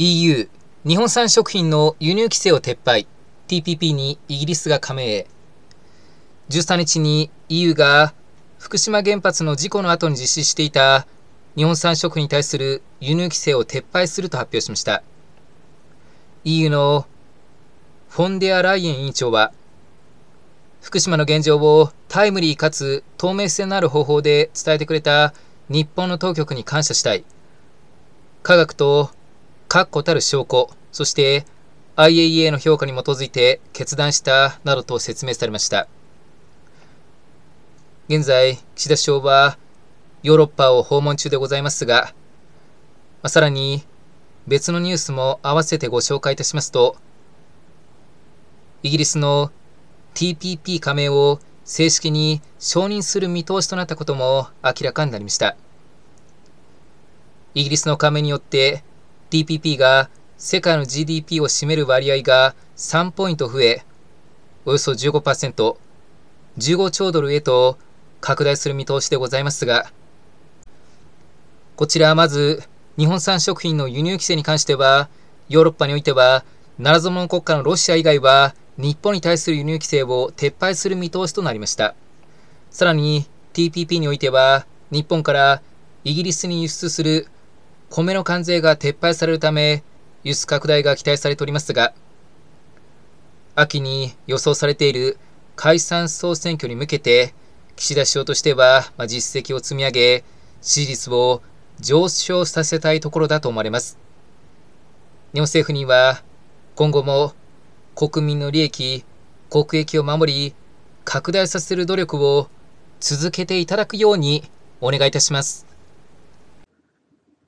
EU 日本産食品の輸入規制を撤廃 TPP にイギリスが加盟13日に EU が福島原発の事故の後に実施していた日本産食品に対する輸入規制を撤廃すると発表しました EU のフォンデアライエン委員長は福島の現状をタイムリーかつ透明性のある方法で伝えてくれた日本の当局に感謝したい科学と確固たる証拠、そして IAEA の評価に基づいて決断したなどと説明されました。現在、岸田首相はヨーロッパを訪問中でございますが、まあ、さらに別のニュースも合わせてご紹介いたしますと、イギリスの TPP 加盟を正式に承認する見通しとなったことも明らかになりました。イギリスの加盟によって TPP が世界の GDP を占める割合が3ポイント増え、およそ15%、15兆ドルへと拡大する見通しでございますが、こちらはまず、日本産食品の輸入規制に関しては、ヨーロッパにおいては、ならぞの国家のロシア以外は、日本に対する輸入規制を撤廃する見通しとなりました。さらに、TPP においては、日本からイギリスに輸出する米の関税が撤廃されるため、輸出拡大が期待されておりますが、秋に予想されている解散総選挙に向けて、岸田首相としては、ま実績を積み上げ、支持率を上昇させたいところだと思われます。日本政府には、今後も国民の利益、国益を守り、拡大させる努力を続けていただくようにお願いいたします。